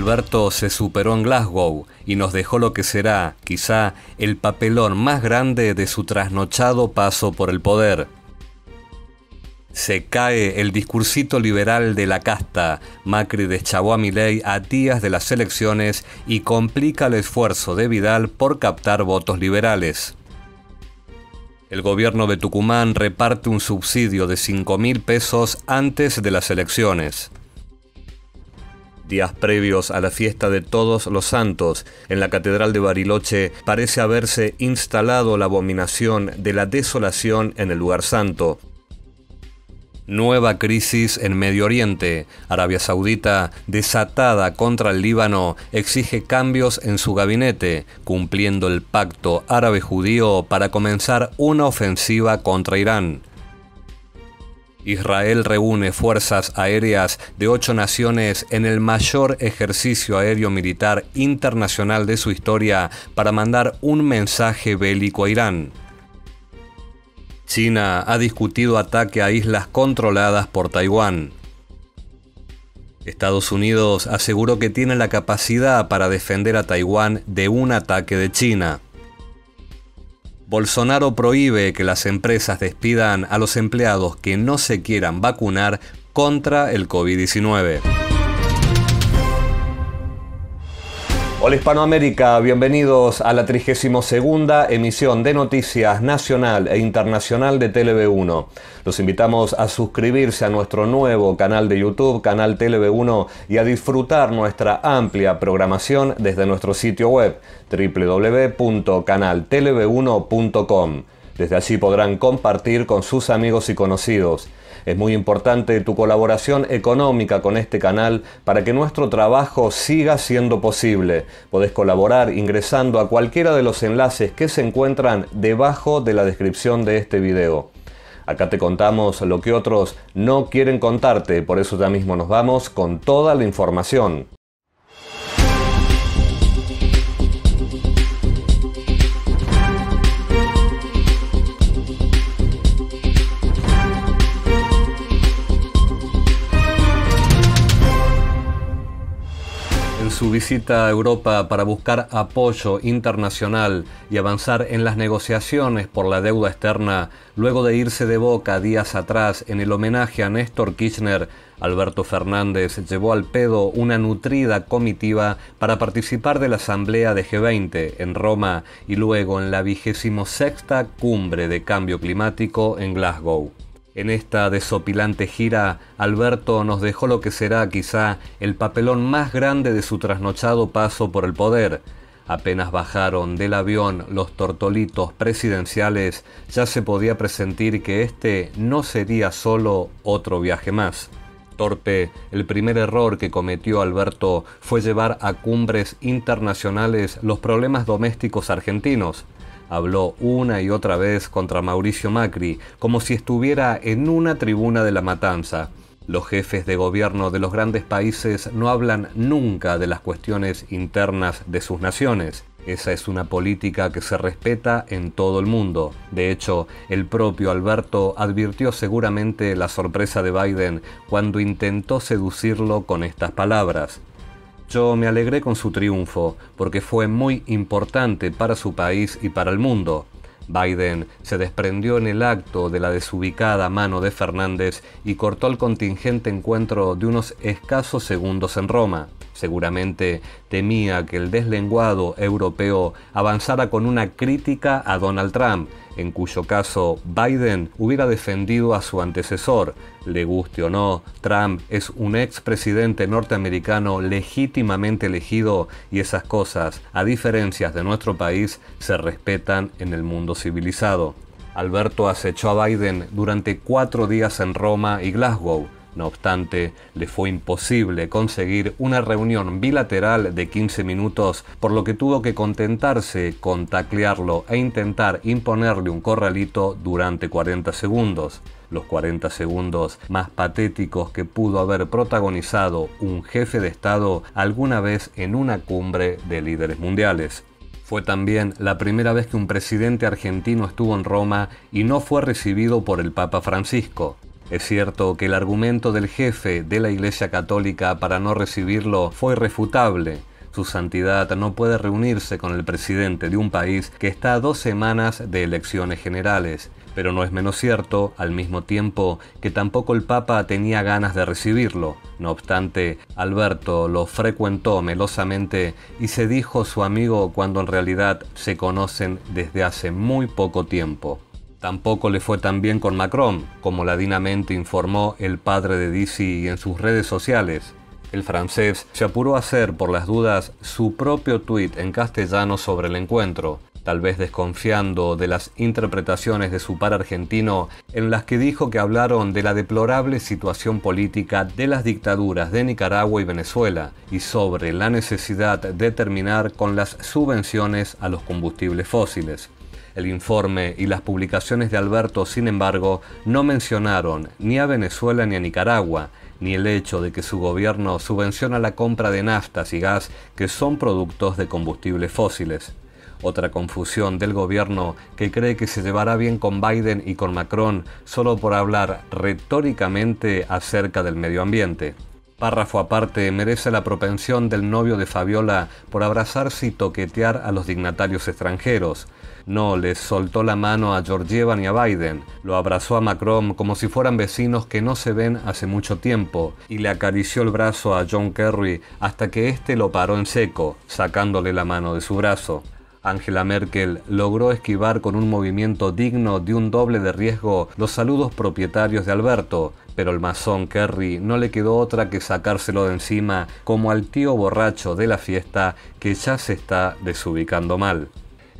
Alberto se superó en Glasgow y nos dejó lo que será, quizá, el papelón más grande de su trasnochado paso por el poder. Se cae el discursito liberal de la casta. Macri deschabó a Milei a días de las elecciones y complica el esfuerzo de Vidal por captar votos liberales. El gobierno de Tucumán reparte un subsidio de 5 mil pesos antes de las elecciones días previos a la fiesta de Todos los Santos en la Catedral de Bariloche, parece haberse instalado la abominación de la desolación en el lugar santo. Nueva crisis en Medio Oriente. Arabia Saudita, desatada contra el Líbano, exige cambios en su gabinete, cumpliendo el pacto árabe-judío para comenzar una ofensiva contra Irán. Israel reúne fuerzas aéreas de ocho naciones en el mayor ejercicio aéreo militar internacional de su historia para mandar un mensaje bélico a Irán. China ha discutido ataque a islas controladas por Taiwán. Estados Unidos aseguró que tiene la capacidad para defender a Taiwán de un ataque de China. Bolsonaro prohíbe que las empresas despidan a los empleados que no se quieran vacunar contra el COVID-19. Hola Hispanoamérica, bienvenidos a la 32 emisión de Noticias Nacional e Internacional de tv 1 Los invitamos a suscribirse a nuestro nuevo canal de YouTube, canal tv 1 y a disfrutar nuestra amplia programación desde nuestro sitio web wwwcanaltelev 1com Desde allí podrán compartir con sus amigos y conocidos es muy importante tu colaboración económica con este canal para que nuestro trabajo siga siendo posible. Podés colaborar ingresando a cualquiera de los enlaces que se encuentran debajo de la descripción de este video. Acá te contamos lo que otros no quieren contarte, por eso ya mismo nos vamos con toda la información. su visita a Europa para buscar apoyo internacional y avanzar en las negociaciones por la deuda externa, luego de irse de boca días atrás en el homenaje a Néstor Kirchner, Alberto Fernández llevó al pedo una nutrida comitiva para participar de la asamblea de G20 en Roma y luego en la vigésima sexta cumbre de cambio climático en Glasgow. En esta desopilante gira, Alberto nos dejó lo que será quizá el papelón más grande de su trasnochado paso por el poder. Apenas bajaron del avión los tortolitos presidenciales, ya se podía presentir que este no sería solo otro viaje más. Torpe, el primer error que cometió Alberto fue llevar a cumbres internacionales los problemas domésticos argentinos. Habló una y otra vez contra Mauricio Macri, como si estuviera en una tribuna de la matanza. Los jefes de gobierno de los grandes países no hablan nunca de las cuestiones internas de sus naciones. Esa es una política que se respeta en todo el mundo. De hecho, el propio Alberto advirtió seguramente la sorpresa de Biden cuando intentó seducirlo con estas palabras. Yo me alegré con su triunfo, porque fue muy importante para su país y para el mundo. Biden se desprendió en el acto de la desubicada mano de Fernández y cortó el contingente encuentro de unos escasos segundos en Roma. Seguramente temía que el deslenguado europeo avanzara con una crítica a Donald Trump en cuyo caso Biden hubiera defendido a su antecesor. Le guste o no, Trump es un expresidente norteamericano legítimamente elegido y esas cosas, a diferencias de nuestro país, se respetan en el mundo civilizado. Alberto acechó a Biden durante cuatro días en Roma y Glasgow no obstante, le fue imposible conseguir una reunión bilateral de 15 minutos, por lo que tuvo que contentarse con taclearlo e intentar imponerle un corralito durante 40 segundos, los 40 segundos más patéticos que pudo haber protagonizado un jefe de Estado alguna vez en una cumbre de líderes mundiales. Fue también la primera vez que un presidente argentino estuvo en Roma y no fue recibido por el Papa Francisco. Es cierto que el argumento del jefe de la Iglesia Católica para no recibirlo fue refutable, su santidad no puede reunirse con el presidente de un país que está a dos semanas de elecciones generales, pero no es menos cierto, al mismo tiempo, que tampoco el Papa tenía ganas de recibirlo. No obstante, Alberto lo frecuentó melosamente y se dijo su amigo cuando en realidad se conocen desde hace muy poco tiempo. Tampoco le fue tan bien con Macron, como ladinamente informó el padre de Dizzy en sus redes sociales. El francés se apuró a hacer por las dudas su propio tuit en castellano sobre el encuentro, tal vez desconfiando de las interpretaciones de su par argentino en las que dijo que hablaron de la deplorable situación política de las dictaduras de Nicaragua y Venezuela y sobre la necesidad de terminar con las subvenciones a los combustibles fósiles. El informe y las publicaciones de Alberto, sin embargo, no mencionaron ni a Venezuela ni a Nicaragua, ni el hecho de que su gobierno subvenciona la compra de naftas y gas que son productos de combustibles fósiles. Otra confusión del gobierno que cree que se llevará bien con Biden y con Macron solo por hablar retóricamente acerca del medio ambiente. Párrafo aparte merece la propensión del novio de Fabiola por abrazarse y toquetear a los dignatarios extranjeros, no, les soltó la mano a Georgieva ni a Biden, lo abrazó a Macron como si fueran vecinos que no se ven hace mucho tiempo, y le acarició el brazo a John Kerry hasta que éste lo paró en seco, sacándole la mano de su brazo. Angela Merkel logró esquivar con un movimiento digno de un doble de riesgo los saludos propietarios de Alberto, pero el masón Kerry no le quedó otra que sacárselo de encima como al tío borracho de la fiesta que ya se está desubicando mal.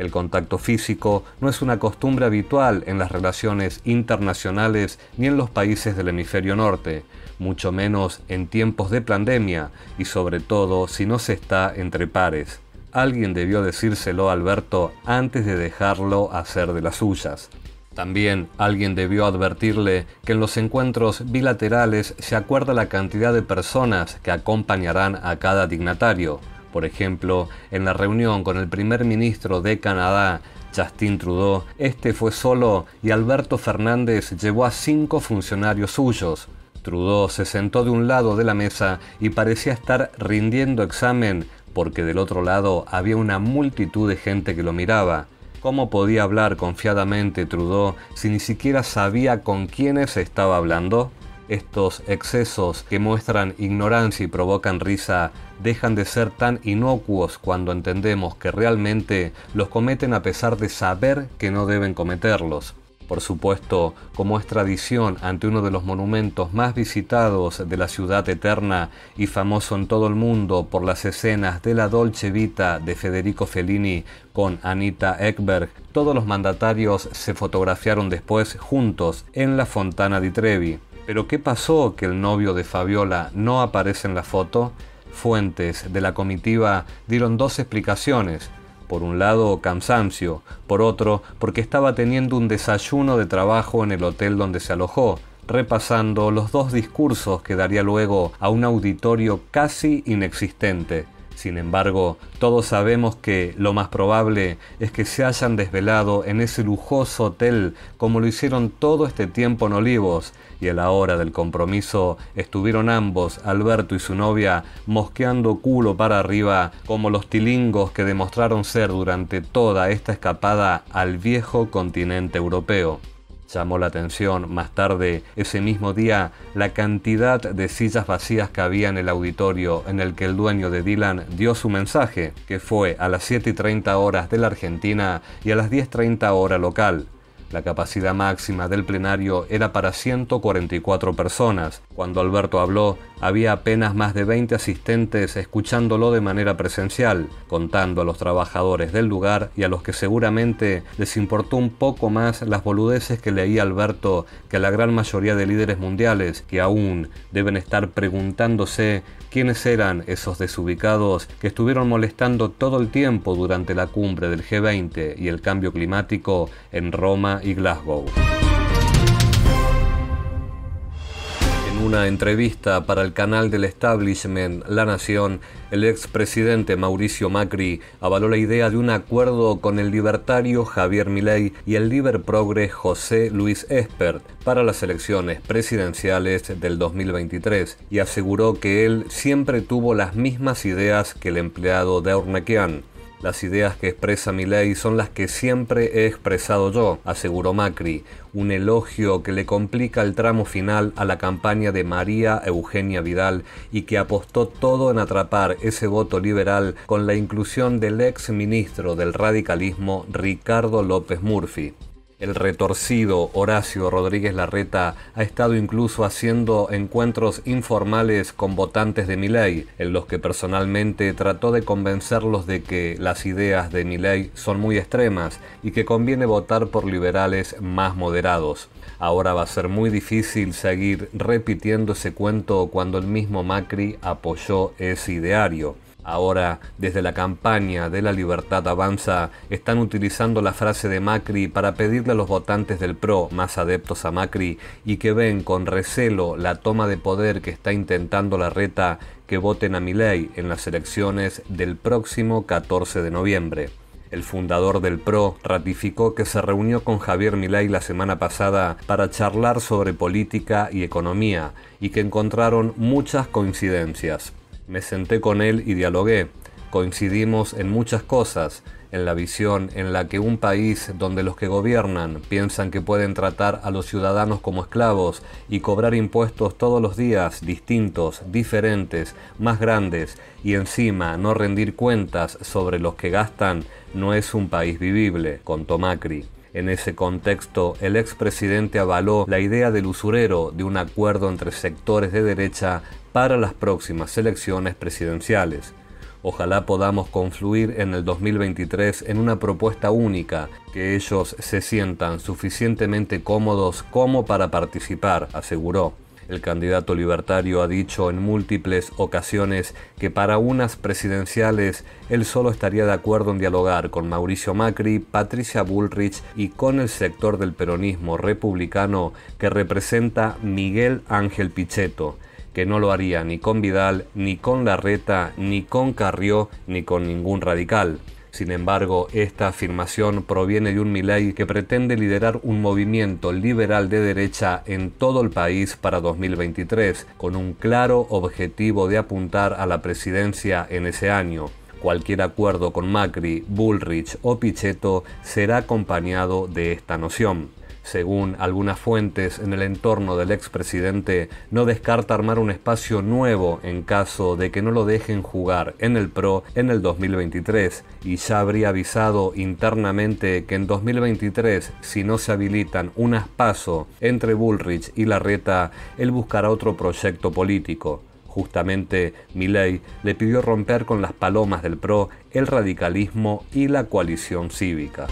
El contacto físico no es una costumbre habitual en las relaciones internacionales ni en los países del hemisferio norte, mucho menos en tiempos de pandemia y sobre todo si no se está entre pares. Alguien debió decírselo a Alberto antes de dejarlo hacer de las suyas. También alguien debió advertirle que en los encuentros bilaterales se acuerda la cantidad de personas que acompañarán a cada dignatario. Por ejemplo, en la reunión con el primer ministro de Canadá, Justin Trudeau, este fue solo y Alberto Fernández llevó a cinco funcionarios suyos. Trudeau se sentó de un lado de la mesa y parecía estar rindiendo examen porque del otro lado había una multitud de gente que lo miraba. ¿Cómo podía hablar confiadamente Trudeau si ni siquiera sabía con quiénes estaba hablando? estos excesos que muestran ignorancia y provocan risa dejan de ser tan inocuos cuando entendemos que realmente los cometen a pesar de saber que no deben cometerlos. Por supuesto, como es tradición ante uno de los monumentos más visitados de la ciudad eterna y famoso en todo el mundo por las escenas de la Dolce Vita de Federico Fellini con Anita Ekberg, todos los mandatarios se fotografiaron después juntos en la Fontana di Trevi. Pero ¿qué pasó que el novio de Fabiola no aparece en la foto? Fuentes de la comitiva dieron dos explicaciones. Por un lado, cansancio, por otro, porque estaba teniendo un desayuno de trabajo en el hotel donde se alojó, repasando los dos discursos que daría luego a un auditorio casi inexistente. Sin embargo, todos sabemos que lo más probable es que se hayan desvelado en ese lujoso hotel como lo hicieron todo este tiempo en Olivos, y a la hora del compromiso estuvieron ambos, Alberto y su novia, mosqueando culo para arriba como los tilingos que demostraron ser durante toda esta escapada al viejo continente europeo. Llamó la atención más tarde, ese mismo día, la cantidad de sillas vacías que había en el auditorio en el que el dueño de Dylan dio su mensaje, que fue a las 7:30 y horas de la Argentina y a las 10.30 hora local. La capacidad máxima del plenario era para 144 personas. Cuando Alberto habló, había apenas más de 20 asistentes escuchándolo de manera presencial, contando a los trabajadores del lugar y a los que seguramente les importó un poco más las boludeces que leía Alberto que a la gran mayoría de líderes mundiales que aún deben estar preguntándose ¿Quiénes eran esos desubicados que estuvieron molestando todo el tiempo durante la cumbre del G20 y el cambio climático en Roma y Glasgow? En una entrevista para el canal del establishment La Nación, el expresidente Mauricio Macri avaló la idea de un acuerdo con el libertario Javier Milei y el liber progres José Luis Espert para las elecciones presidenciales del 2023 y aseguró que él siempre tuvo las mismas ideas que el empleado de Ornequian. Las ideas que expresa Milei son las que siempre he expresado yo, aseguró Macri un elogio que le complica el tramo final a la campaña de María Eugenia Vidal y que apostó todo en atrapar ese voto liberal con la inclusión del ex ministro del radicalismo Ricardo López Murphy el retorcido Horacio Rodríguez Larreta ha estado incluso haciendo encuentros informales con votantes de Milei, en los que personalmente trató de convencerlos de que las ideas de Milei son muy extremas y que conviene votar por liberales más moderados. Ahora va a ser muy difícil seguir repitiendo ese cuento cuando el mismo Macri apoyó ese ideario. Ahora, desde la campaña de la libertad avanza, están utilizando la frase de Macri para pedirle a los votantes del PRO, más adeptos a Macri, y que ven con recelo la toma de poder que está intentando la reta, que voten a Milei en las elecciones del próximo 14 de noviembre. El fundador del PRO ratificó que se reunió con Javier Milei la semana pasada para charlar sobre política y economía y que encontraron muchas coincidencias. Me senté con él y dialogué. Coincidimos en muchas cosas, en la visión en la que un país donde los que gobiernan piensan que pueden tratar a los ciudadanos como esclavos y cobrar impuestos todos los días distintos, diferentes, más grandes y encima no rendir cuentas sobre los que gastan, no es un país vivible, contó Macri. En ese contexto, el expresidente avaló la idea del usurero de un acuerdo entre sectores de derecha para las próximas elecciones presidenciales. Ojalá podamos confluir en el 2023 en una propuesta única, que ellos se sientan suficientemente cómodos como para participar, aseguró. El candidato libertario ha dicho en múltiples ocasiones que para unas presidenciales él solo estaría de acuerdo en dialogar con Mauricio Macri, Patricia Bullrich y con el sector del peronismo republicano que representa Miguel Ángel Pichetto que no lo haría ni con Vidal, ni con Larreta, ni con Carrió, ni con ningún radical. Sin embargo, esta afirmación proviene de un Milei que pretende liderar un movimiento liberal de derecha en todo el país para 2023, con un claro objetivo de apuntar a la presidencia en ese año. Cualquier acuerdo con Macri, Bullrich o Pichetto será acompañado de esta noción según algunas fuentes en el entorno del expresidente, no descarta armar un espacio nuevo en caso de que no lo dejen jugar en el PRO en el 2023 y ya habría avisado internamente que en 2023, si no se habilitan un paso entre Bullrich y Larreta, él buscará otro proyecto político. Justamente Milei le pidió romper con las palomas del PRO, el radicalismo y la coalición cívica.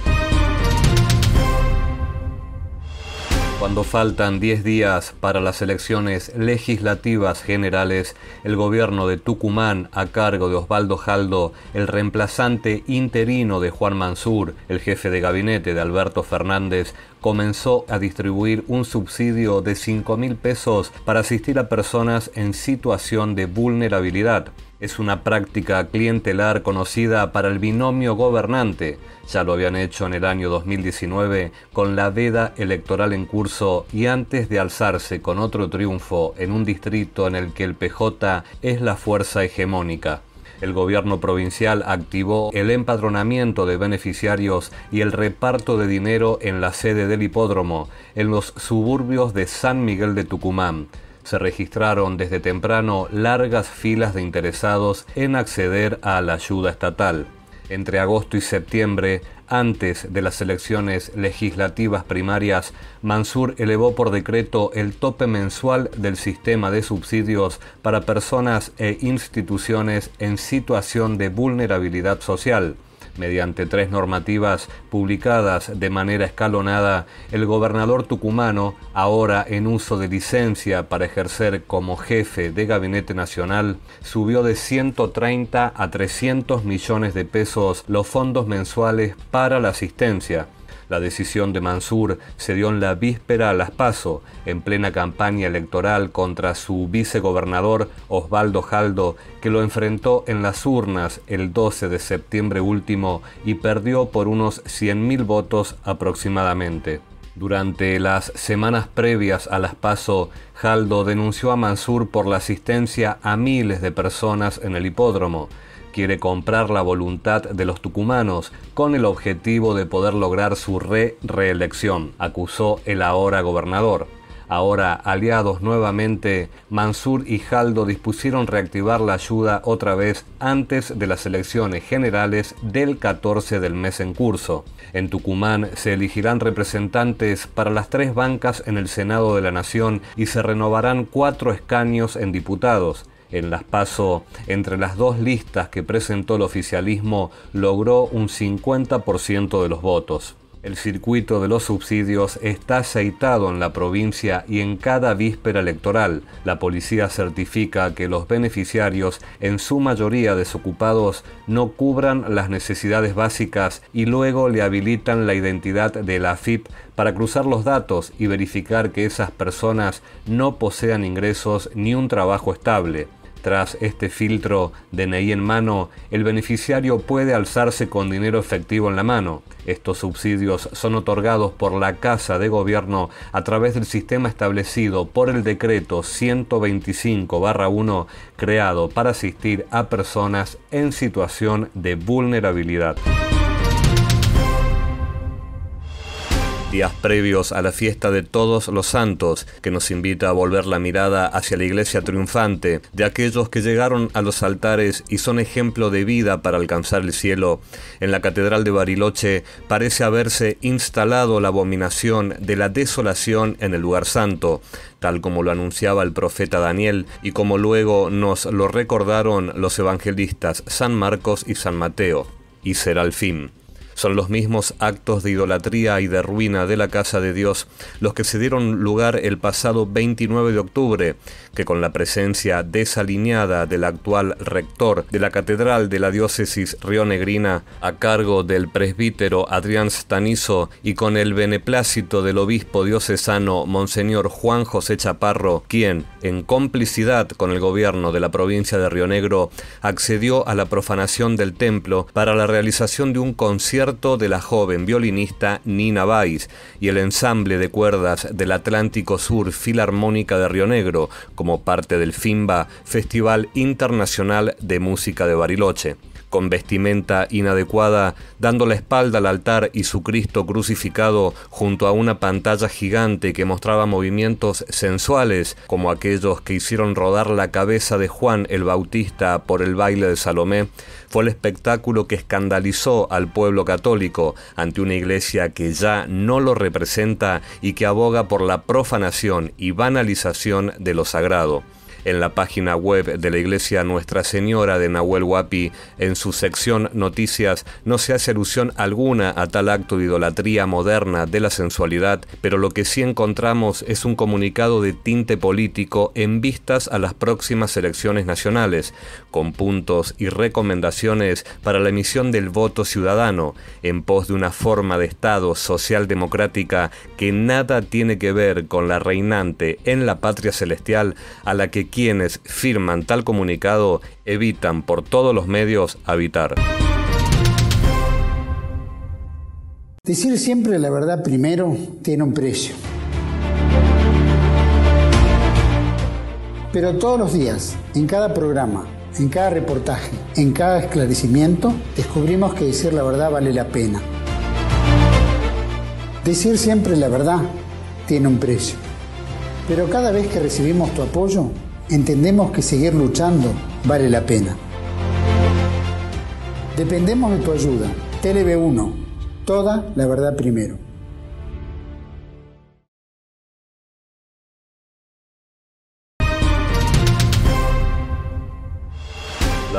Cuando faltan 10 días para las elecciones legislativas generales, el gobierno de Tucumán, a cargo de Osvaldo Jaldo, el reemplazante interino de Juan Mansur, el jefe de gabinete de Alberto Fernández, comenzó a distribuir un subsidio de 5 mil pesos para asistir a personas en situación de vulnerabilidad. Es una práctica clientelar conocida para el binomio gobernante. Ya lo habían hecho en el año 2019 con la veda electoral en curso y antes de alzarse con otro triunfo en un distrito en el que el PJ es la fuerza hegemónica. El gobierno provincial activó el empadronamiento de beneficiarios y el reparto de dinero en la sede del hipódromo, en los suburbios de San Miguel de Tucumán se registraron desde temprano largas filas de interesados en acceder a la ayuda estatal. Entre agosto y septiembre, antes de las elecciones legislativas primarias, Mansur elevó por decreto el tope mensual del sistema de subsidios para personas e instituciones en situación de vulnerabilidad social. Mediante tres normativas publicadas de manera escalonada, el gobernador tucumano, ahora en uso de licencia para ejercer como jefe de Gabinete Nacional, subió de 130 a 300 millones de pesos los fondos mensuales para la asistencia la decisión de Mansur se dio en la víspera a las PASO, en plena campaña electoral contra su vicegobernador Osvaldo Jaldo, que lo enfrentó en las urnas el 12 de septiembre último y perdió por unos 100.000 votos aproximadamente. Durante las semanas previas a las PASO, Jaldo denunció a Mansur por la asistencia a miles de personas en el hipódromo quiere comprar la voluntad de los tucumanos con el objetivo de poder lograr su re-reelección, acusó el ahora gobernador. Ahora, aliados nuevamente, Mansur y Jaldo dispusieron reactivar la ayuda otra vez antes de las elecciones generales del 14 del mes en curso. En Tucumán se elegirán representantes para las tres bancas en el Senado de la Nación y se renovarán cuatro escaños en diputados en las PASO, entre las dos listas que presentó el oficialismo, logró un 50% de los votos. El circuito de los subsidios está aceitado en la provincia y en cada víspera electoral. La policía certifica que los beneficiarios, en su mayoría desocupados, no cubran las necesidades básicas y luego le habilitan la identidad de la AFIP para cruzar los datos y verificar que esas personas no posean ingresos ni un trabajo estable. Tras este filtro de DNI en mano, el beneficiario puede alzarse con dinero efectivo en la mano. Estos subsidios son otorgados por la Casa de Gobierno a través del sistema establecido por el decreto 125-1 creado para asistir a personas en situación de vulnerabilidad. días previos a la fiesta de todos los santos, que nos invita a volver la mirada hacia la iglesia triunfante, de aquellos que llegaron a los altares y son ejemplo de vida para alcanzar el cielo, en la Catedral de Bariloche parece haberse instalado la abominación de la desolación en el lugar santo, tal como lo anunciaba el profeta Daniel y como luego nos lo recordaron los evangelistas San Marcos y San Mateo, y será el fin. Son los mismos actos de idolatría y de ruina de la casa de Dios los que se dieron lugar el pasado 29 de octubre, que con la presencia desalineada del actual rector de la Catedral de la Diócesis Rionegrina, a cargo del presbítero Adrián Stanizo y con el beneplácito del obispo diocesano Monseñor Juan José Chaparro, quien, en complicidad con el gobierno de la provincia de Río Negro, accedió a la profanación del templo para la realización de un concierto de la joven violinista Nina Weiss y el ensamble de cuerdas del Atlántico Sur Filarmónica de Río Negro como parte del FIMBA, Festival Internacional de Música de Bariloche con vestimenta inadecuada, dando la espalda al altar y su Cristo crucificado junto a una pantalla gigante que mostraba movimientos sensuales, como aquellos que hicieron rodar la cabeza de Juan el Bautista por el baile de Salomé, fue el espectáculo que escandalizó al pueblo católico ante una iglesia que ya no lo representa y que aboga por la profanación y banalización de lo sagrado en la página web de la Iglesia Nuestra Señora de Nahuel Huapi, en su sección Noticias, no se hace alusión alguna a tal acto de idolatría moderna de la sensualidad, pero lo que sí encontramos es un comunicado de tinte político en vistas a las próximas elecciones nacionales, con puntos y recomendaciones para la emisión del voto ciudadano, en pos de una forma de Estado social-democrática que nada tiene que ver con la reinante en la patria celestial a la que quienes firman tal comunicado evitan por todos los medios habitar. Decir siempre la verdad primero tiene un precio. Pero todos los días, en cada programa, en cada reportaje, en cada esclarecimiento, descubrimos que decir la verdad vale la pena. Decir siempre la verdad tiene un precio. Pero cada vez que recibimos tu apoyo, entendemos que seguir luchando vale la pena. Dependemos de tu ayuda. TLB1. Toda la verdad primero.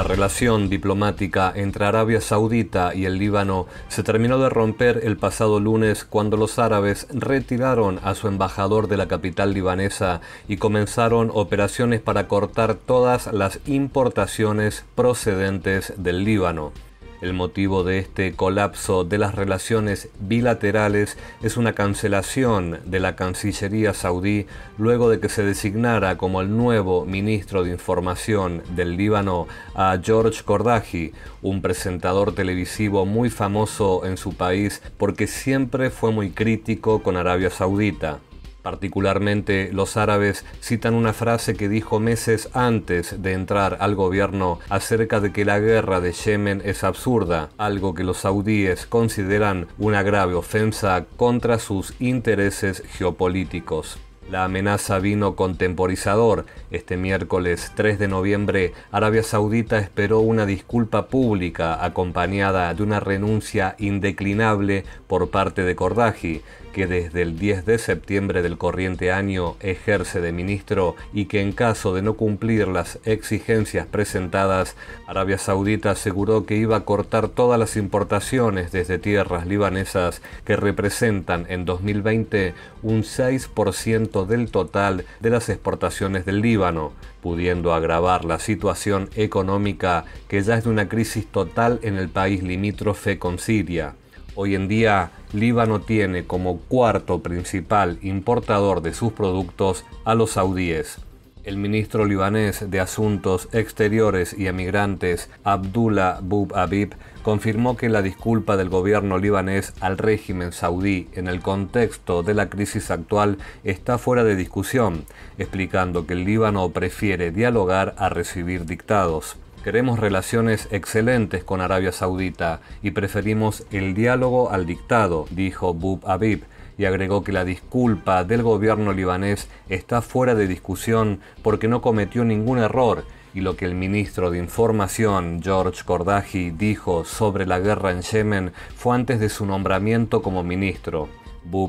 La relación diplomática entre Arabia Saudita y el Líbano se terminó de romper el pasado lunes cuando los árabes retiraron a su embajador de la capital libanesa y comenzaron operaciones para cortar todas las importaciones procedentes del Líbano. El motivo de este colapso de las relaciones bilaterales es una cancelación de la Cancillería saudí luego de que se designara como el nuevo ministro de Información del Líbano a George Kordaji, un presentador televisivo muy famoso en su país porque siempre fue muy crítico con Arabia Saudita. Particularmente los árabes citan una frase que dijo meses antes de entrar al gobierno acerca de que la guerra de Yemen es absurda, algo que los saudíes consideran una grave ofensa contra sus intereses geopolíticos. La amenaza vino contemporizador. Este miércoles 3 de noviembre, Arabia Saudita esperó una disculpa pública acompañada de una renuncia indeclinable por parte de Kordaji que desde el 10 de septiembre del corriente año ejerce de ministro y que en caso de no cumplir las exigencias presentadas, Arabia Saudita aseguró que iba a cortar todas las importaciones desde tierras libanesas que representan en 2020 un 6% del total de las exportaciones del Líbano, pudiendo agravar la situación económica que ya es de una crisis total en el país limítrofe con Siria. Hoy en día, Líbano tiene como cuarto principal importador de sus productos a los saudíes. El ministro libanés de Asuntos Exteriores y Emigrantes, Abdullah Boub Abib, confirmó que la disculpa del gobierno libanés al régimen saudí en el contexto de la crisis actual está fuera de discusión, explicando que el Líbano prefiere dialogar a recibir dictados. Queremos relaciones excelentes con Arabia Saudita y preferimos el diálogo al dictado, dijo Bub Abib, y agregó que la disculpa del gobierno libanés está fuera de discusión porque no cometió ningún error y lo que el ministro de Información, George Kordaji, dijo sobre la guerra en Yemen fue antes de su nombramiento como ministro.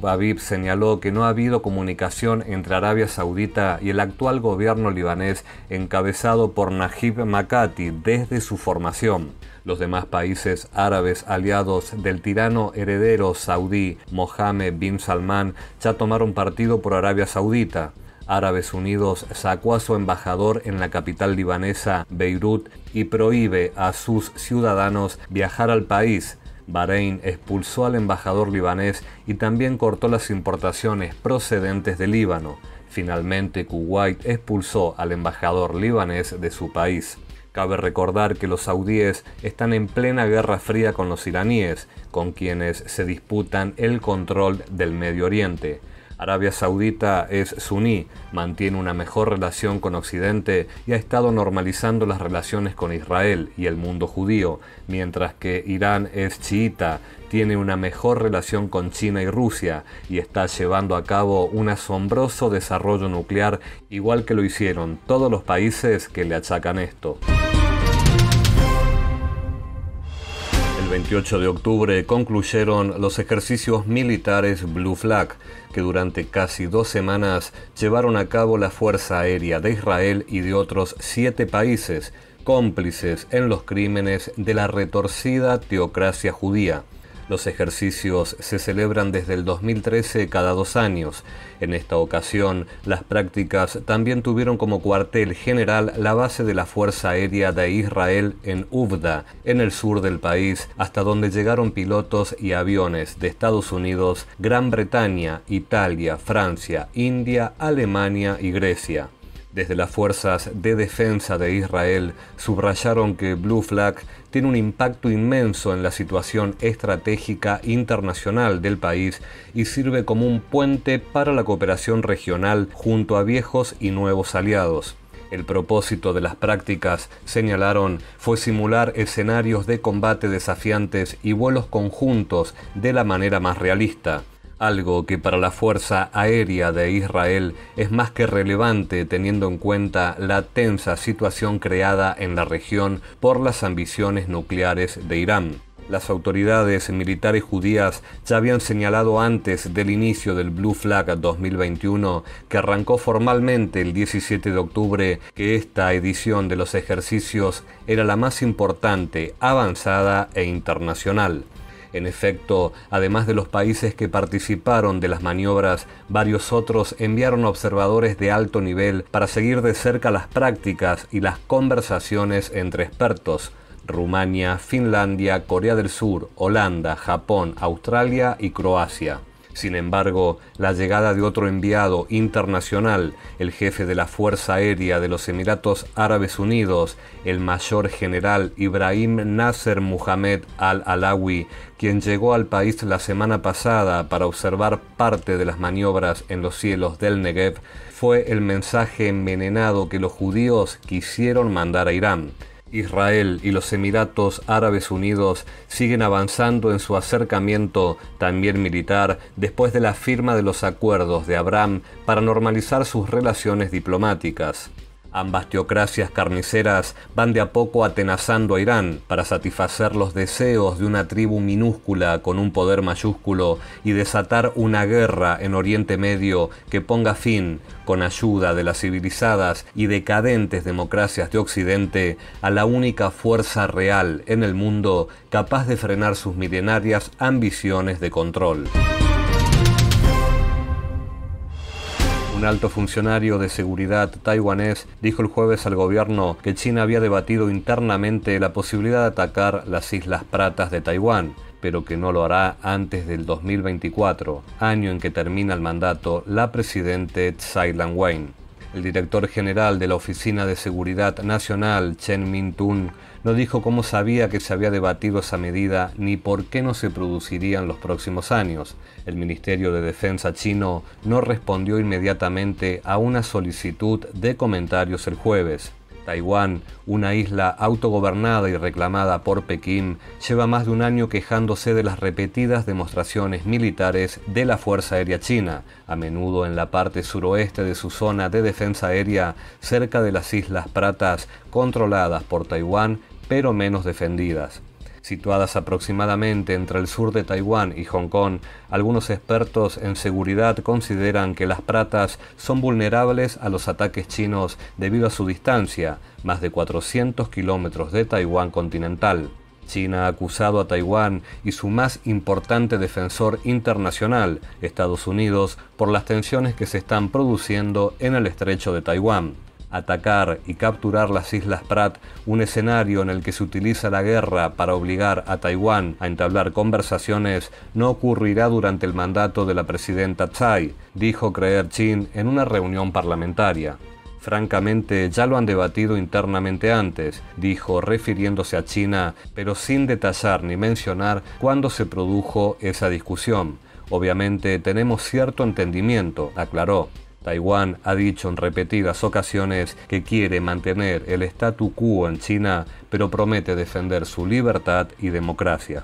Aviv señaló que no ha habido comunicación entre Arabia Saudita y el actual gobierno libanés encabezado por Najib Makati desde su formación. Los demás países árabes aliados del tirano heredero saudí Mohammed bin Salman ya tomaron partido por Arabia Saudita. Árabes Unidos sacó a su embajador en la capital libanesa, Beirut, y prohíbe a sus ciudadanos viajar al país Bahrein expulsó al embajador libanés y también cortó las importaciones procedentes de Líbano. Finalmente, Kuwait expulsó al embajador libanés de su país. Cabe recordar que los saudíes están en plena guerra fría con los iraníes, con quienes se disputan el control del Medio Oriente. Arabia Saudita es suní, mantiene una mejor relación con Occidente y ha estado normalizando las relaciones con Israel y el mundo judío, mientras que Irán es chiita, tiene una mejor relación con China y Rusia y está llevando a cabo un asombroso desarrollo nuclear igual que lo hicieron todos los países que le achacan esto. 28 de octubre concluyeron los ejercicios militares Blue Flag, que durante casi dos semanas llevaron a cabo la Fuerza Aérea de Israel y de otros siete países cómplices en los crímenes de la retorcida teocracia judía. Los ejercicios se celebran desde el 2013 cada dos años. En esta ocasión, las prácticas también tuvieron como cuartel general la base de la Fuerza Aérea de Israel en Uvda, en el sur del país, hasta donde llegaron pilotos y aviones de Estados Unidos, Gran Bretaña, Italia, Francia, India, Alemania y Grecia. Desde las fuerzas de defensa de Israel subrayaron que Blue Flag tiene un impacto inmenso en la situación estratégica internacional del país y sirve como un puente para la cooperación regional junto a viejos y nuevos aliados. El propósito de las prácticas, señalaron, fue simular escenarios de combate desafiantes y vuelos conjuntos de la manera más realista algo que para la Fuerza Aérea de Israel es más que relevante teniendo en cuenta la tensa situación creada en la región por las ambiciones nucleares de Irán. Las autoridades militares judías ya habían señalado antes del inicio del Blue Flag 2021, que arrancó formalmente el 17 de octubre, que esta edición de los ejercicios era la más importante, avanzada e internacional. En efecto, además de los países que participaron de las maniobras, varios otros enviaron observadores de alto nivel para seguir de cerca las prácticas y las conversaciones entre expertos. Rumania, Finlandia, Corea del Sur, Holanda, Japón, Australia y Croacia. Sin embargo, la llegada de otro enviado internacional, el jefe de la Fuerza Aérea de los Emiratos Árabes Unidos, el mayor general Ibrahim Nasser Muhammad al-Alawi, quien llegó al país la semana pasada para observar parte de las maniobras en los cielos del Negev, fue el mensaje envenenado que los judíos quisieron mandar a Irán. Israel y los Emiratos Árabes Unidos siguen avanzando en su acercamiento, también militar, después de la firma de los acuerdos de Abraham para normalizar sus relaciones diplomáticas. Ambas teocracias carniceras van de a poco atenazando a Irán para satisfacer los deseos de una tribu minúscula con un poder mayúsculo y desatar una guerra en Oriente Medio que ponga fin, con ayuda de las civilizadas y decadentes democracias de Occidente, a la única fuerza real en el mundo capaz de frenar sus milenarias ambiciones de control. Un alto funcionario de seguridad taiwanés dijo el jueves al gobierno que China había debatido internamente la posibilidad de atacar las Islas Pratas de Taiwán pero que no lo hará antes del 2024, año en que termina el mandato la presidente Tsai Ing-wen. El director general de la Oficina de Seguridad Nacional, Chen min no dijo cómo sabía que se había debatido esa medida ni por qué no se produciría en los próximos años. El Ministerio de Defensa chino no respondió inmediatamente a una solicitud de comentarios el jueves. Taiwán, una isla autogobernada y reclamada por Pekín, lleva más de un año quejándose de las repetidas demostraciones militares de la Fuerza Aérea China, a menudo en la parte suroeste de su zona de defensa aérea, cerca de las Islas Pratas, controladas por Taiwán, pero menos defendidas. Situadas aproximadamente entre el sur de Taiwán y Hong Kong, algunos expertos en seguridad consideran que las pratas son vulnerables a los ataques chinos debido a su distancia, más de 400 kilómetros de Taiwán continental. China ha acusado a Taiwán y su más importante defensor internacional, Estados Unidos, por las tensiones que se están produciendo en el estrecho de Taiwán atacar y capturar las Islas Pratt, un escenario en el que se utiliza la guerra para obligar a Taiwán a entablar conversaciones, no ocurrirá durante el mandato de la presidenta Tsai, dijo creer Chin en una reunión parlamentaria. Francamente, ya lo han debatido internamente antes, dijo refiriéndose a China, pero sin detallar ni mencionar cuándo se produjo esa discusión. Obviamente tenemos cierto entendimiento, aclaró. Taiwán ha dicho en repetidas ocasiones que quiere mantener el statu quo en China, pero promete defender su libertad y democracia.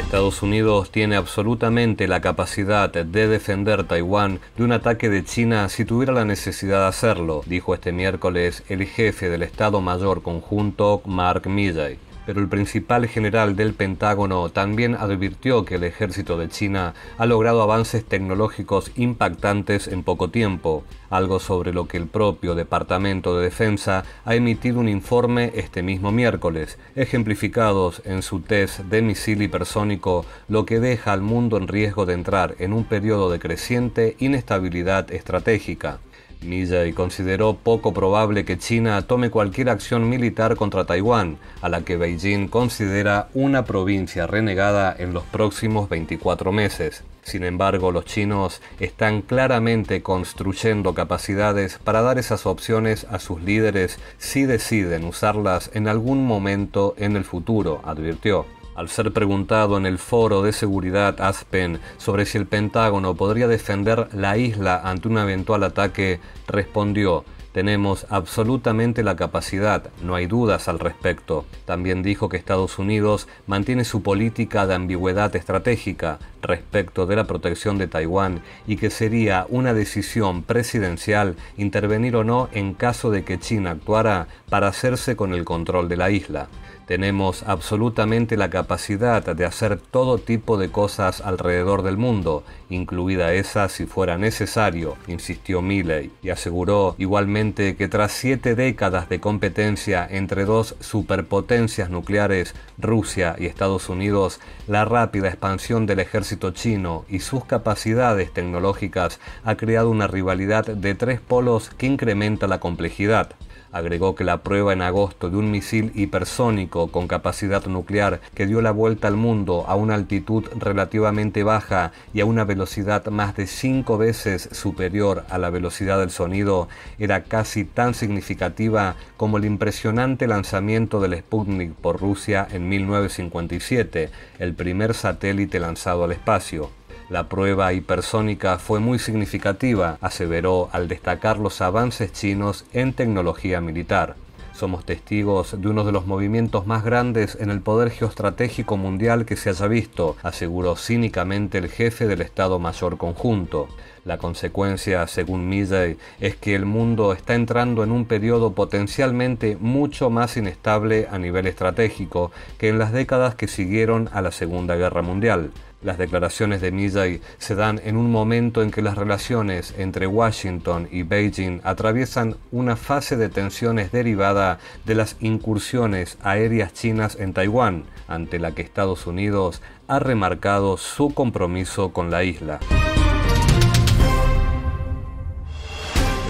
Estados Unidos tiene absolutamente la capacidad de defender Taiwán de un ataque de China si tuviera la necesidad de hacerlo, dijo este miércoles el jefe del Estado Mayor Conjunto, Mark Milley pero el principal general del Pentágono también advirtió que el ejército de China ha logrado avances tecnológicos impactantes en poco tiempo, algo sobre lo que el propio Departamento de Defensa ha emitido un informe este mismo miércoles, ejemplificados en su test de misil hipersónico, lo que deja al mundo en riesgo de entrar en un periodo de creciente inestabilidad estratégica. Milley consideró poco probable que China tome cualquier acción militar contra Taiwán, a la que Beijing considera una provincia renegada en los próximos 24 meses. Sin embargo, los chinos están claramente construyendo capacidades para dar esas opciones a sus líderes si deciden usarlas en algún momento en el futuro, advirtió. Al ser preguntado en el foro de seguridad Aspen sobre si el Pentágono podría defender la isla ante un eventual ataque, respondió, tenemos absolutamente la capacidad, no hay dudas al respecto. También dijo que Estados Unidos mantiene su política de ambigüedad estratégica respecto de la protección de Taiwán y que sería una decisión presidencial intervenir o no en caso de que China actuara para hacerse con el control de la isla. Tenemos absolutamente la capacidad de hacer todo tipo de cosas alrededor del mundo, incluida esa si fuera necesario, insistió Milley, y aseguró igualmente que tras siete décadas de competencia entre dos superpotencias nucleares, Rusia y Estados Unidos, la rápida expansión del ejército chino y sus capacidades tecnológicas ha creado una rivalidad de tres polos que incrementa la complejidad. Agregó que la prueba en agosto de un misil hipersónico con capacidad nuclear que dio la vuelta al mundo a una altitud relativamente baja y a una velocidad más de cinco veces superior a la velocidad del sonido era casi tan significativa como el impresionante lanzamiento del Sputnik por Rusia en 1957, el primer satélite lanzado al espacio. La prueba hipersónica fue muy significativa, aseveró al destacar los avances chinos en tecnología militar. Somos testigos de uno de los movimientos más grandes en el poder geoestratégico mundial que se haya visto, aseguró cínicamente el jefe del Estado Mayor Conjunto. La consecuencia, según Milley, es que el mundo está entrando en un periodo potencialmente mucho más inestable a nivel estratégico que en las décadas que siguieron a la Segunda Guerra Mundial. Las declaraciones de Milley se dan en un momento en que las relaciones entre Washington y Beijing atraviesan una fase de tensiones derivada de las incursiones aéreas chinas en Taiwán, ante la que Estados Unidos ha remarcado su compromiso con la isla.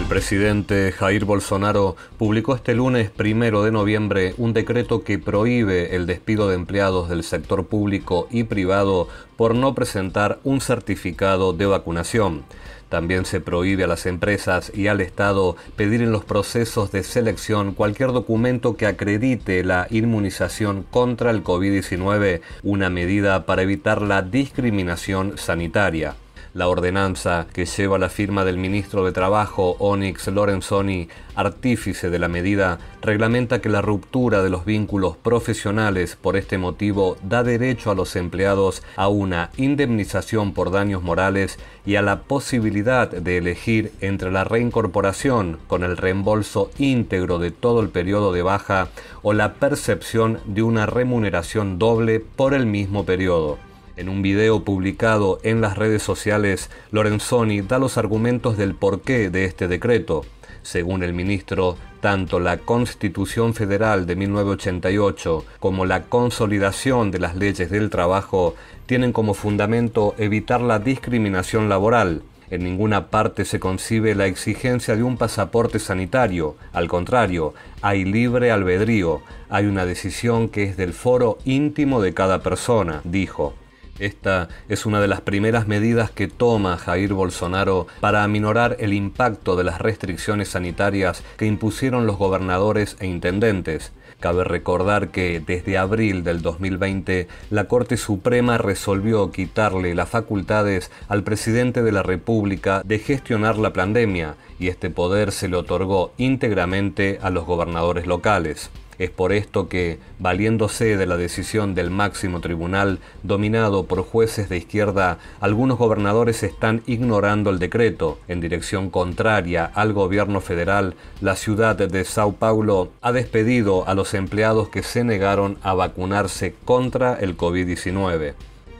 presidente Jair Bolsonaro publicó este lunes primero de noviembre un decreto que prohíbe el despido de empleados del sector público y privado por no presentar un certificado de vacunación. También se prohíbe a las empresas y al Estado pedir en los procesos de selección cualquier documento que acredite la inmunización contra el COVID-19, una medida para evitar la discriminación sanitaria la ordenanza que lleva la firma del ministro de Trabajo, Onyx Lorenzoni, artífice de la medida, reglamenta que la ruptura de los vínculos profesionales por este motivo da derecho a los empleados a una indemnización por daños morales y a la posibilidad de elegir entre la reincorporación con el reembolso íntegro de todo el periodo de baja o la percepción de una remuneración doble por el mismo periodo. En un video publicado en las redes sociales, Lorenzoni da los argumentos del porqué de este decreto. Según el ministro, tanto la Constitución Federal de 1988 como la consolidación de las leyes del trabajo tienen como fundamento evitar la discriminación laboral, en ninguna parte se concibe la exigencia de un pasaporte sanitario, al contrario, hay libre albedrío, hay una decisión que es del foro íntimo de cada persona, dijo. Esta es una de las primeras medidas que toma Jair Bolsonaro para aminorar el impacto de las restricciones sanitarias que impusieron los gobernadores e intendentes. Cabe recordar que desde abril del 2020 la Corte Suprema resolvió quitarle las facultades al presidente de la República de gestionar la pandemia y este poder se le otorgó íntegramente a los gobernadores locales. Es por esto que, valiéndose de la decisión del máximo tribunal dominado por jueces de izquierda, algunos gobernadores están ignorando el decreto. En dirección contraria al gobierno federal, la ciudad de Sao Paulo ha despedido a los empleados que se negaron a vacunarse contra el COVID-19.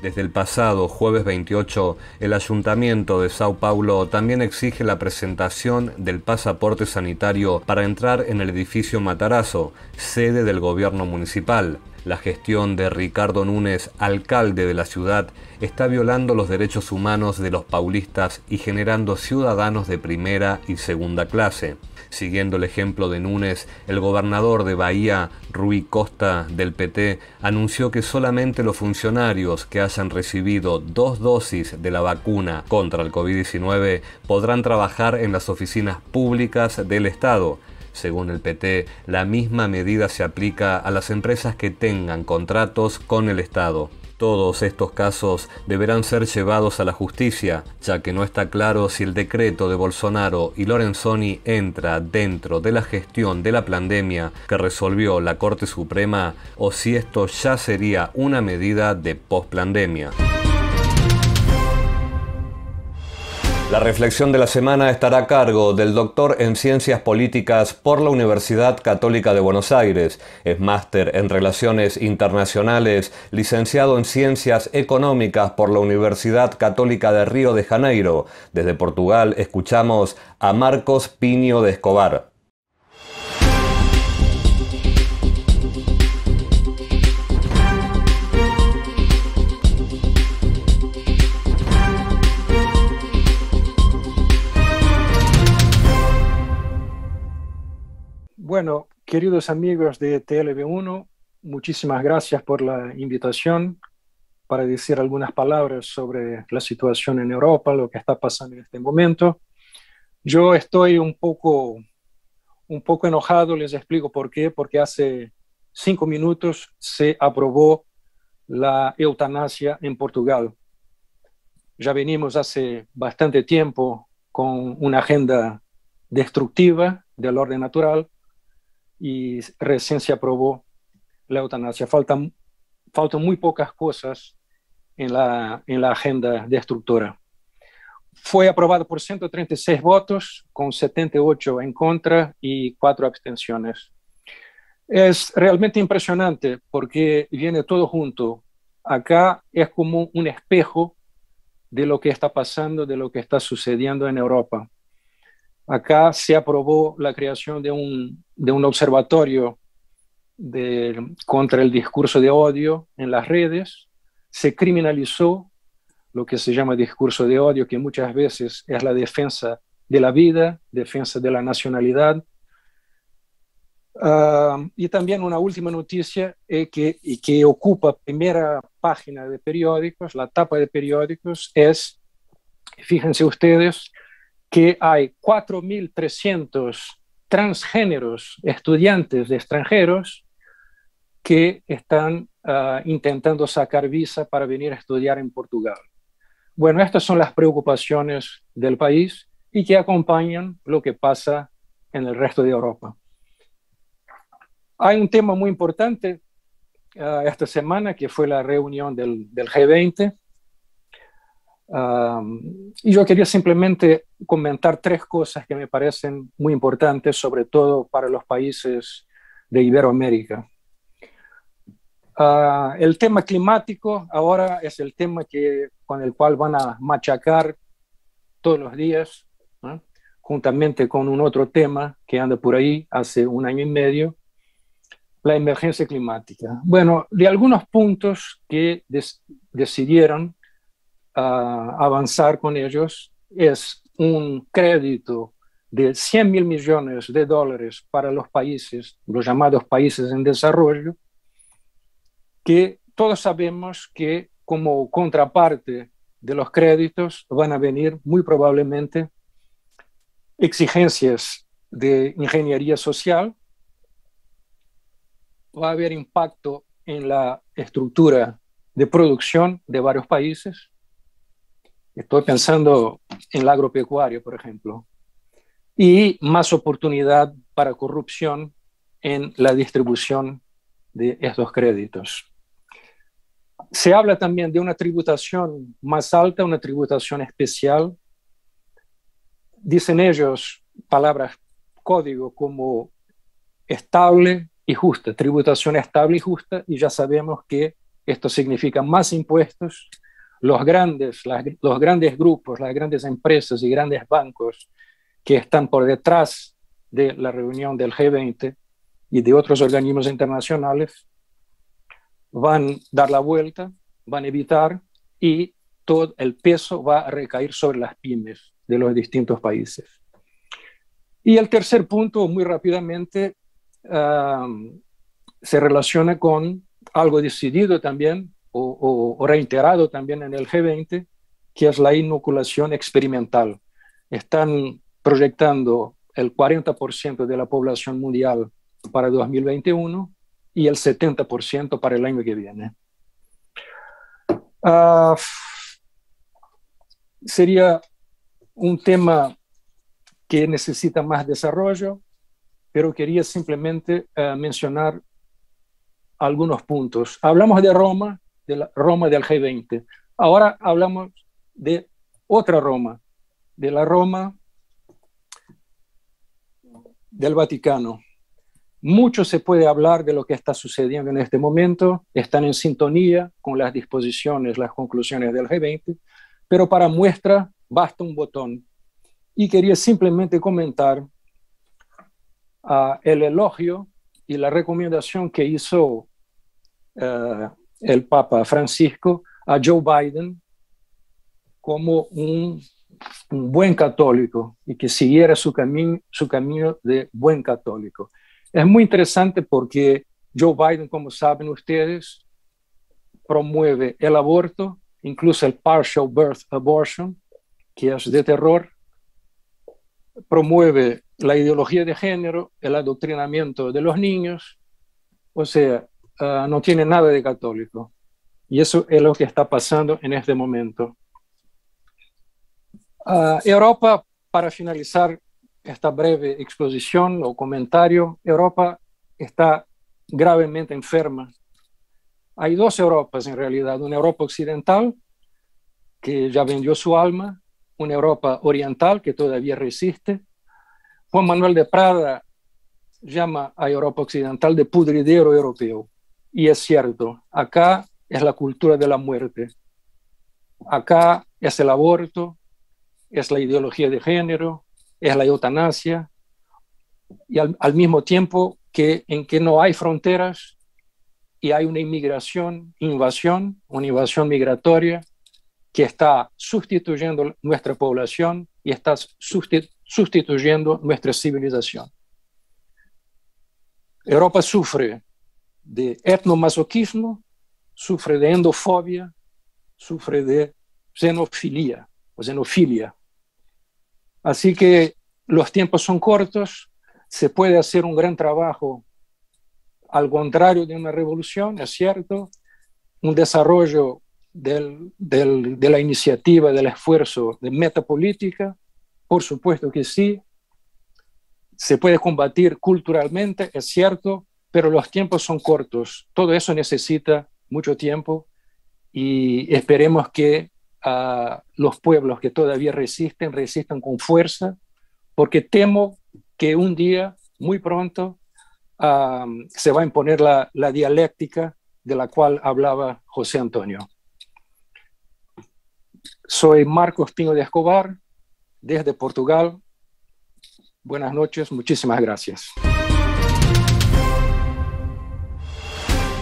Desde el pasado jueves 28, el Ayuntamiento de Sao Paulo también exige la presentación del pasaporte sanitario para entrar en el edificio Matarazo, sede del gobierno municipal. La gestión de Ricardo Núñez, alcalde de la ciudad, está violando los derechos humanos de los paulistas y generando ciudadanos de primera y segunda clase. Siguiendo el ejemplo de Núñez, el gobernador de Bahía, Rui Costa, del PT, anunció que solamente los funcionarios que hayan recibido dos dosis de la vacuna contra el COVID-19 podrán trabajar en las oficinas públicas del Estado. Según el PT, la misma medida se aplica a las empresas que tengan contratos con el Estado. Todos estos casos deberán ser llevados a la justicia, ya que no está claro si el decreto de Bolsonaro y Lorenzoni entra dentro de la gestión de la pandemia que resolvió la Corte Suprema o si esto ya sería una medida de pospandemia. La reflexión de la semana estará a cargo del doctor en Ciencias Políticas por la Universidad Católica de Buenos Aires, es máster en Relaciones Internacionales, licenciado en Ciencias Económicas por la Universidad Católica de Río de Janeiro. Desde Portugal escuchamos a Marcos Piño de Escobar. Bueno, queridos amigos de TLB1, muchísimas gracias por la invitación para decir algunas palabras sobre la situación en Europa, lo que está pasando en este momento. Yo estoy un poco, un poco enojado, les explico por qué, porque hace cinco minutos se aprobó la eutanasia en Portugal. Ya venimos hace bastante tiempo con una agenda destructiva del orden natural y recién se aprobó la eutanasia. Faltan, faltan muy pocas cosas en la, en la agenda Fue aprobado por 136 votos, con 78 en contra y 4 abstenciones. Es realmente impresionante porque viene todo junto. Acá es como un espejo de lo que está pasando, de lo que está sucediendo en Europa. Acá se aprobó la creación de un, observatorio contra el discurso de odio en las redes, se criminalizó lo que se llama discurso de odio, que muchas veces es la defensa de la vida, defensa de la nacionalidad. Ah, y también una última noticia que, y que ocupa primera página de periódicos, la tapa de periódicos, es, fíjense ustedes, que hay 4.300 transgéneros estudiantes de extranjeros que están ah, intentando sacar visa para venir a estudiar en Portugal. Bueno, estas son las preocupaciones del país y que acompañan lo que pasa en el resto de Europa. Hay un tema muy importante ah, esta semana que fue la reunión del G20 y yo quería simplemente comentar tres cosas que me parecen muy importantes, sobre todo para los países de Iberoamérica. Ah, el tema climático ahora es el tema que, con el cual van a machacar todos los días, juntamente con un otro tema que anda por ahí hace un año y medio, la emergencia climática. Bueno, de algunos puntos que decidieron avanzar con ellos es un crédito de 100 mil millones de dólares para los países, los llamados países en desarrollo, que todos sabemos que como contraparte de los créditos van a venir muy probablemente exigencias de ingeniería social, va a haber impacto en la estructura de producción de varios países Estoy pensando en el agropecuario, por ejemplo, y más oportunidad para corrupción en la distribución de estos créditos. Se habla también de una tributación más alta, una tributación especial. Dicen ellos palabras código como estable y justa, tributación estable y justa, y ya sabemos que esto significa más impuestos los grandes, los grandes grupos, las grandes empresas y grandes bancos que están por detrás de la reunión del G20 y de otros organismos internacionales van a dar la vuelta, van a evitar y todo el peso va a recaer sobre las pymes de los distintos países. Y el tercer punto, muy rápidamente, ah, se relaciona con algo decidido también o, o, también en el G20, que es la inoculación experimental. Están proyectando el 40% de la población mundial para 2021 y el 70% para el año que viene. Ah, sería un tema que necesita más desarrollo, pero quería simplemente eh, mencionar algunos puntos. Hablamos de Roma, de la Roma del G20. Ahora hablamos de otra Roma, de la Roma del Vaticano. Mucho se puede hablar de lo que está sucediendo en este momento, están en sintonía con las disposiciones, las conclusiones del G20, pero para muestra basta un botón. Y quería simplemente comentar ah, el elogio y la recomendación que hizo eh, el Papa Francisco a Joe Biden como un, buen católico y que siguiera su, su camino de buen católico. Es muy interesante porque Joe Biden, como saben ustedes, promueve el aborto, incluso el partial birth abortion, que es de terror, promueve la ideología de género, el adoctrinamiento de los niños, o sea, Ah, no tiene nada de católico. Y eso es lo que está pasando en este momento. Ah, Europa, para finalizar esta breve exposición o comentario, Europa está gravemente enferma. Hay dos Europas en realidad, una Europa occidental que ya vendió su alma, una Europa oriental que todavía resiste. Juan Manuel de Prada llama a Europa occidental de pudridero europeo. Y es cierto, acá es la cultura de la muerte, acá es el aborto, es la ideología de género, es la eutanasia, y al, mismo tiempo que en que no hay fronteras y hay una inmigración, invasión, una invasión migratoria que está sustituyendo nuestra población y está sustituyendo nuestra civilización. Europa sufre de etnomasoquismo, sufre de endofobia, sufre de xenofilia o xenofilia. Así que los tiempos son cortos, se puede hacer un gran trabajo, al contrario de una revolución, es cierto, un desarrollo de la iniciativa, del esfuerzo de metapolítica, por supuesto que sí. Se puede combatir culturalmente, es cierto, pero los tiempos son cortos. Todo eso necesita mucho tiempo y esperemos que ah, los pueblos que todavía resisten, resistan con fuerza, porque temo que un día, muy pronto, ah, se va a imponer la, la dialéctica de la cual hablaba José Antonio. Soy Marcos Pino de Escobar, desde Portugal. Buenas noches, muchísimas gracias.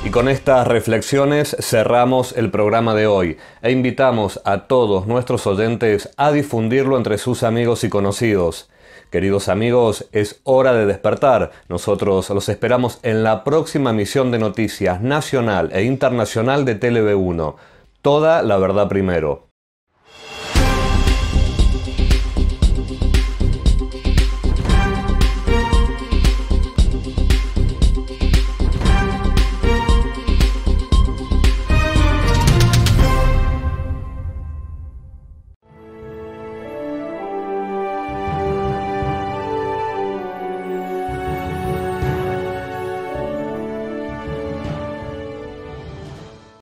Y con estas reflexiones cerramos el programa de hoy e invitamos a todos nuestros oyentes a difundirlo entre sus amigos y conocidos. Queridos amigos, es hora de despertar. Nosotros los esperamos en la próxima emisión de noticias nacional e internacional de tv 1 Toda la verdad primero.